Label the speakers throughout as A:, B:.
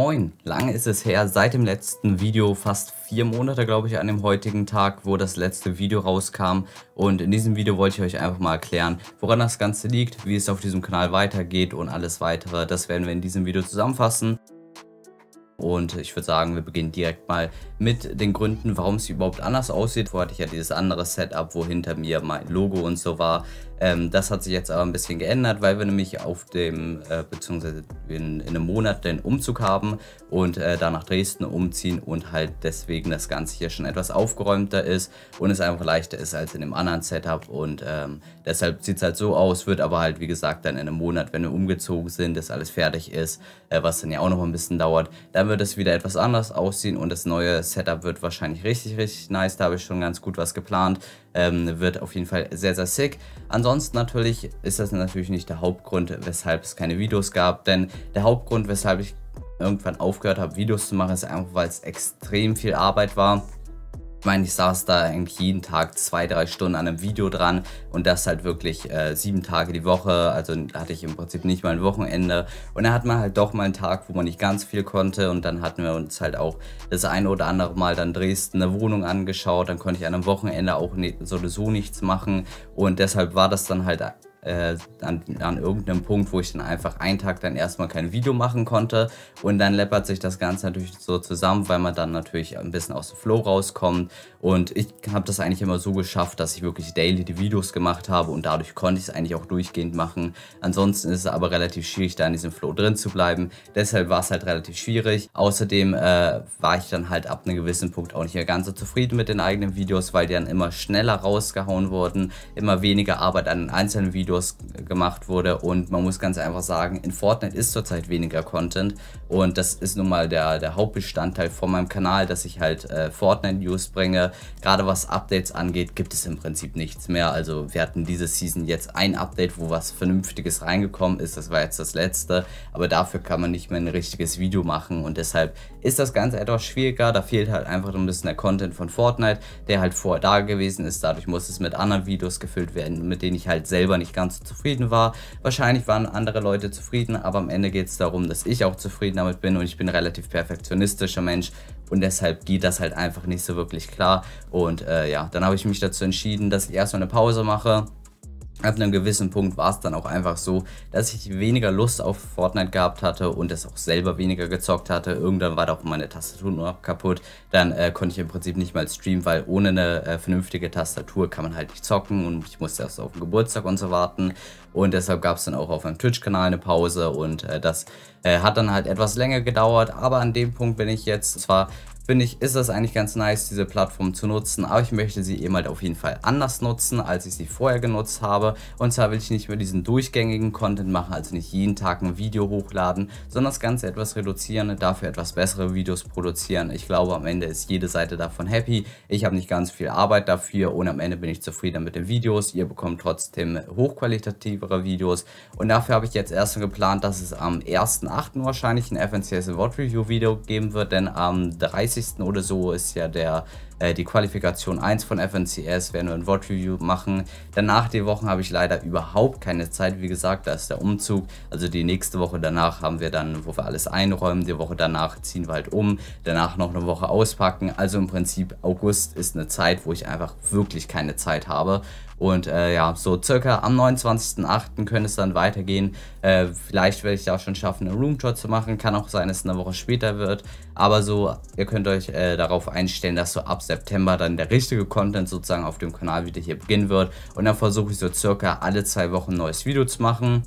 A: Moin, lange ist es her, seit dem letzten Video, fast vier Monate glaube ich an dem heutigen Tag, wo das letzte Video rauskam und in diesem Video wollte ich euch einfach mal erklären, woran das Ganze liegt, wie es auf diesem Kanal weitergeht und alles weitere, das werden wir in diesem Video zusammenfassen. Und ich würde sagen, wir beginnen direkt mal mit den Gründen, warum es überhaupt anders aussieht. Vorher hatte ich ja dieses andere Setup, wo hinter mir mein Logo und so war. Ähm, das hat sich jetzt aber ein bisschen geändert, weil wir nämlich auf dem, äh, beziehungsweise in, in, einem Monat den Umzug haben und äh, da nach Dresden umziehen und halt deswegen das Ganze hier schon etwas aufgeräumter ist und es einfach leichter ist als in dem anderen Setup und ähm, deshalb sieht es halt so aus, wird aber halt wie gesagt dann in einem Monat, wenn wir umgezogen sind, dass alles fertig ist, äh, was dann ja auch noch ein bisschen dauert, dann wird es wieder etwas anders aussehen und das neue Setup wird wahrscheinlich richtig, richtig nice, da habe ich schon ganz gut was geplant. Ähm, wird auf jeden Fall sehr, sehr sick. Ansonsten natürlich ist das natürlich nicht der Hauptgrund, weshalb es keine Videos gab, denn der Hauptgrund, weshalb ich irgendwann aufgehört habe, Videos zu machen, ist einfach, weil es extrem viel Arbeit war ich meine, ich saß da eigentlich jeden Tag zwei, drei Stunden an einem Video dran und das halt wirklich äh, sieben Tage die Woche. Also hatte ich im Prinzip nicht mal ein Wochenende. Und dann hat man halt doch mal einen Tag, wo man nicht ganz viel konnte. Und dann hatten wir uns halt auch das eine oder andere Mal dann Dresden eine Wohnung angeschaut. Dann konnte ich an einem Wochenende auch ne, sowieso nichts machen. Und deshalb war das dann halt äh, an, an, irgendeinem Punkt, wo ich dann einfach einen Tag dann erstmal kein Video machen konnte. Und dann läppert sich das Ganze natürlich so zusammen, weil man dann natürlich ein bisschen aus dem Flow rauskommt. Und ich habe das eigentlich immer so geschafft, dass ich wirklich daily die Videos gemacht habe und dadurch konnte ich es eigentlich auch durchgehend machen. Ansonsten ist es aber relativ schwierig, da in diesem Flow drin zu bleiben. Deshalb war es halt relativ schwierig. Außerdem äh, war ich dann halt ab einem gewissen Punkt auch nicht mehr ganz so zufrieden mit den eigenen Videos, weil die dann immer schneller rausgehauen wurden, immer weniger Arbeit an den einzelnen Videos Videos gemacht wurde und man muss ganz einfach sagen, in Fortnite ist zurzeit weniger Content und das ist nun mal der, der Hauptbestandteil von meinem Kanal, dass ich halt äh, Fortnite-News bringe. Gerade was Updates angeht, gibt es im Prinzip nichts mehr. Also wir hatten diese Season jetzt ein Update, wo was Vernünftiges reingekommen ist, das war jetzt das letzte, aber dafür kann man nicht mehr ein richtiges Video machen und deshalb ist das Ganze etwas schwieriger, da fehlt halt einfach ein bisschen der Content von Fortnite, der halt vorher da gewesen ist, dadurch muss es mit anderen Videos gefüllt werden, mit denen ich halt selber nicht Ganze zufrieden war. Wahrscheinlich waren andere Leute zufrieden, aber am Ende geht es darum, dass ich auch zufrieden damit bin und ich bin relativ perfektionistischer Mensch und deshalb geht das halt einfach nicht so wirklich klar. Und äh, ja, dann habe ich mich dazu entschieden, dass ich erstmal eine Pause mache ab einem gewissen Punkt war es dann auch einfach so, dass ich weniger Lust auf Fortnite gehabt hatte und es auch selber weniger gezockt hatte. Irgendwann war da auch meine Tastatur noch kaputt. Dann äh, konnte ich im Prinzip nicht mal streamen, weil ohne eine äh, vernünftige Tastatur kann man halt nicht zocken und ich musste erst auf den Geburtstag und so warten. Und deshalb gab es dann auch auf meinem Twitch-Kanal eine Pause und äh, das äh, hat dann halt etwas länger gedauert. Aber an dem Punkt bin ich jetzt zwar finde ich, ist das eigentlich ganz nice, diese Plattform zu nutzen. Aber ich möchte sie eben halt auf jeden Fall anders nutzen, als ich sie vorher genutzt habe. Und zwar will ich nicht mehr diesen durchgängigen Content machen, also nicht jeden Tag ein Video hochladen, sondern das Ganze etwas reduzieren, dafür etwas bessere Videos produzieren. Ich glaube, am Ende ist jede Seite davon happy. Ich habe nicht ganz viel Arbeit dafür und am Ende bin ich zufrieden mit den Videos. Ihr bekommt trotzdem hochqualitativere Videos. Und dafür habe ich jetzt erstmal geplant, dass es am 1.8. wahrscheinlich ein FNCS Award Review Video geben wird, denn am 30. 30. oder so ist ja der, äh, die Qualifikation 1 von FNCS, werden wir ein Wort Review machen. Danach die Wochen habe ich leider überhaupt keine Zeit. Wie gesagt, da ist der Umzug. Also die nächste Woche danach haben wir dann, wo wir alles einräumen. Die Woche danach ziehen wir halt um. Danach noch eine Woche auspacken. Also im Prinzip August ist eine Zeit, wo ich einfach wirklich keine Zeit habe. Und äh, ja, so circa am 29.08. könnte es dann weitergehen. Äh, vielleicht werde ich da auch schon schaffen, eine Roomtour zu machen. Kann auch sein, dass es eine Woche später wird. Aber so, ihr könnt euch äh, darauf einstellen, dass so ab September dann der richtige Content sozusagen auf dem Kanal wieder hier beginnen wird. Und dann versuche ich so circa alle zwei Wochen ein neues Video zu machen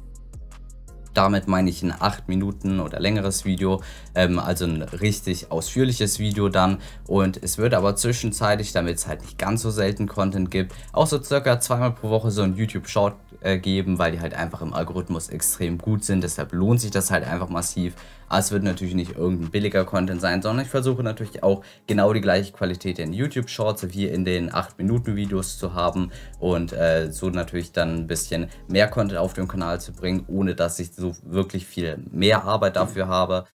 A: damit meine ich ein 8 Minuten oder längeres Video, ähm, also ein richtig ausführliches Video dann. Und es wird aber zwischenzeitlich, damit es halt nicht ganz so selten Content gibt, auch so circa zweimal pro Woche so ein YouTube-Short äh, geben, weil die halt einfach im Algorithmus extrem gut sind. Deshalb lohnt sich das halt einfach massiv. Aber ah, es wird natürlich nicht irgendein billiger Content sein, sondern ich versuche natürlich auch genau die gleiche Qualität in YouTube Shorts wie in den 8-Minuten-Videos zu haben und äh, so natürlich dann ein bisschen mehr Content auf dem Kanal zu bringen, ohne dass ich so wirklich viel mehr Arbeit dafür habe.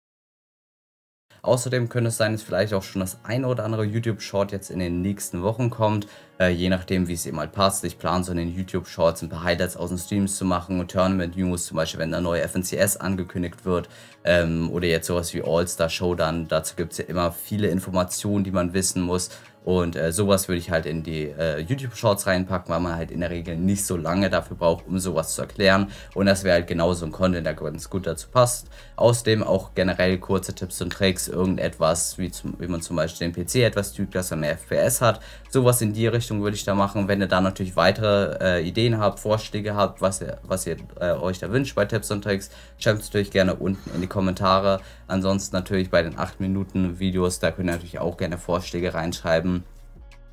A: Außerdem könnte es sein, dass vielleicht auch schon das eine oder andere YouTube-Short jetzt in den nächsten Wochen kommt. Äh, je nachdem, wie es eben halt passt. Ich plane so in den YouTube-Shorts ein paar Highlights aus den Streams zu machen Tournament-News, zum Beispiel, wenn da neue FNCS angekündigt wird. Ähm, oder jetzt sowas wie All-Star-Show dann. Dazu gibt es ja immer viele Informationen, die man wissen muss. Und äh, sowas würde ich halt in die äh, YouTube-Shorts reinpacken, weil man halt in der Regel nicht so lange dafür braucht, um sowas zu erklären. Und das wäre halt genauso ein Content, der ganz gut dazu passt. Außerdem auch generell kurze Tipps und Tricks, irgendetwas, wie, zum, wie man zum Beispiel den PC etwas tut, dass er mehr FPS hat. Sowas in die Richtung würde ich da machen. Wenn ihr da natürlich weitere äh, Ideen habt, Vorschläge habt, was ihr, was ihr äh, euch da wünscht bei Tipps und Tricks, schreibt es natürlich gerne unten in die Kommentare. Ansonsten natürlich bei den 8 Minuten Videos, da könnt ihr natürlich auch gerne Vorschläge reinschreiben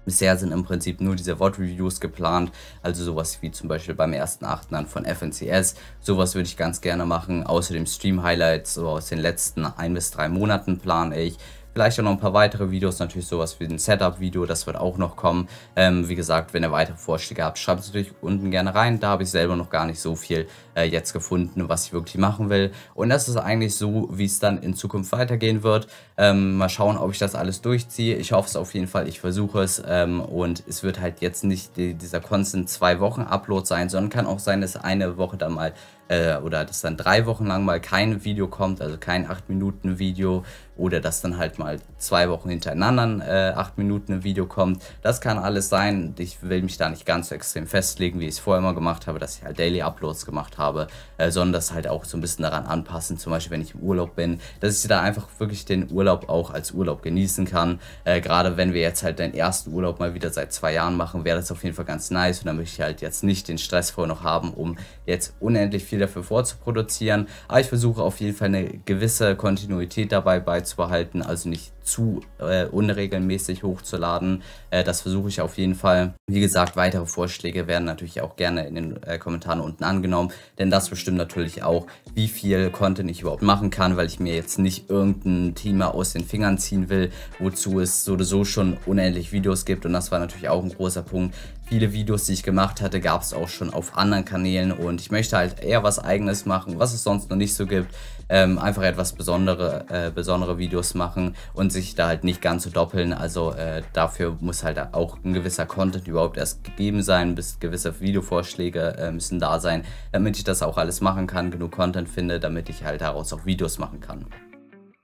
A: Bisher sind im Prinzip nur diese Wort-Reviews geplant, also sowas wie zum Beispiel beim 1.8. dann von FNCS. Sowas würde ich ganz gerne machen. Außerdem Stream-Highlights so aus den letzten ein bis drei Monaten plane ich. Vielleicht auch noch ein paar weitere Videos, natürlich sowas wie ein Setup-Video, das wird auch noch kommen. Ähm, wie gesagt, wenn ihr weitere Vorschläge habt, schreibt es natürlich unten gerne rein. Da habe ich selber noch gar nicht so viel äh, jetzt gefunden, was ich wirklich machen will. Und das ist eigentlich so, wie es dann in Zukunft weitergehen wird. Ähm, mal schauen, ob ich das alles durchziehe. Ich hoffe es auf jeden Fall, ich versuche es. Ähm, und es wird halt jetzt nicht die, dieser Constant zwei Wochen Upload sein, sondern kann auch sein, dass eine Woche dann mal äh, oder dass dann drei Wochen lang mal kein Video kommt, also kein 8-Minuten-Video oder dass dann halt mal zwei Wochen hintereinander äh, 8 Minuten Video kommt. Das kann alles sein. Ich will mich da nicht ganz so extrem festlegen, wie ich es vorher immer gemacht habe, dass ich halt Daily Uploads gemacht habe, äh, sondern das halt auch so ein bisschen daran anpassen, zum Beispiel wenn ich im Urlaub bin, dass ich da einfach wirklich den Urlaub auch als Urlaub genießen kann. Äh, Gerade wenn wir jetzt halt den ersten Urlaub mal wieder seit zwei Jahren machen, wäre das auf jeden Fall ganz nice und dann möchte ich halt jetzt nicht den Stress vorher noch haben, um jetzt unendlich viel viel dafür vorzuproduzieren. Aber ich versuche auf jeden Fall eine gewisse Kontinuität dabei beizubehalten, also nicht zu äh, unregelmäßig hochzuladen. Äh, das versuche ich auf jeden Fall. Wie gesagt, weitere Vorschläge werden natürlich auch gerne in den äh, Kommentaren unten angenommen, denn das bestimmt natürlich auch, wie viel Content ich überhaupt machen kann, weil ich mir jetzt nicht irgendein Thema aus den Fingern ziehen will, wozu es so oder so schon unendlich Videos gibt. Und das war natürlich auch ein großer Punkt, Viele Videos, die ich gemacht hatte, gab es auch schon auf anderen Kanälen und ich möchte halt eher was eigenes machen, was es sonst noch nicht so gibt. Ähm, einfach etwas besondere, äh, besondere Videos machen und sich da halt nicht ganz so doppeln. Also äh, dafür muss halt auch ein gewisser Content überhaupt erst gegeben sein, bis gewisse Videovorschläge äh, müssen da sein, damit ich das auch alles machen kann, genug Content finde, damit ich halt daraus auch Videos machen kann.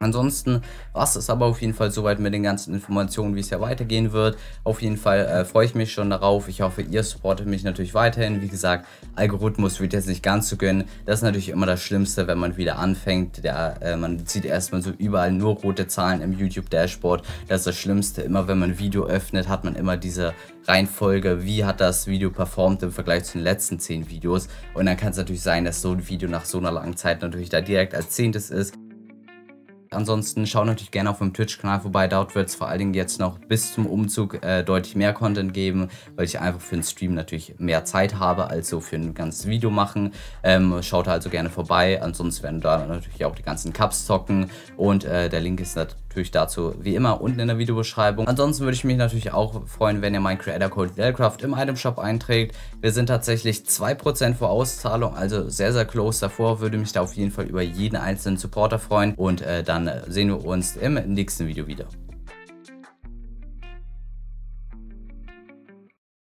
A: Ansonsten war es aber auf jeden Fall soweit mit den ganzen Informationen, wie es ja weitergehen wird. Auf jeden Fall äh, freue ich mich schon darauf. Ich hoffe, ihr supportet mich natürlich weiterhin. Wie gesagt, Algorithmus wird jetzt nicht ganz so gönnen. Das ist natürlich immer das Schlimmste, wenn man wieder anfängt. Der, äh, man sieht erstmal so überall nur rote Zahlen im YouTube-Dashboard. Das ist das Schlimmste. Immer wenn man ein Video öffnet, hat man immer diese Reihenfolge, wie hat das Video performt im Vergleich zu den letzten 10 Videos. Und dann kann es natürlich sein, dass so ein Video nach so einer langen Zeit natürlich da direkt als zehntes ist. Ansonsten schaut natürlich gerne auf meinem Twitch-Kanal vorbei. Dort wird es vor allen Dingen jetzt noch bis zum Umzug äh, deutlich mehr Content geben, weil ich einfach für den Stream natürlich mehr Zeit habe als so für ein ganzes Video machen. Ähm, schaut also gerne vorbei. Ansonsten werden da natürlich auch die ganzen Cups zocken und äh, der Link ist natürlich natürlich dazu wie immer unten in der Videobeschreibung. Ansonsten würde ich mich natürlich auch freuen, wenn ihr meinen Creator Code Dellcraft im Item Shop einträgt. Wir sind tatsächlich 2% vor Auszahlung, also sehr, sehr close davor. Würde mich da auf jeden Fall über jeden einzelnen Supporter freuen und äh, dann sehen wir uns im nächsten Video wieder.